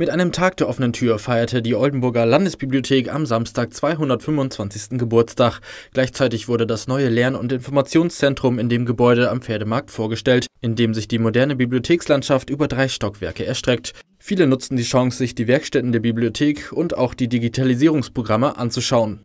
Mit einem Tag der offenen Tür feierte die Oldenburger Landesbibliothek am Samstag 225. Geburtstag. Gleichzeitig wurde das neue Lern- und Informationszentrum in dem Gebäude am Pferdemarkt vorgestellt, in dem sich die moderne Bibliothekslandschaft über drei Stockwerke erstreckt. Viele nutzten die Chance, sich die Werkstätten der Bibliothek und auch die Digitalisierungsprogramme anzuschauen.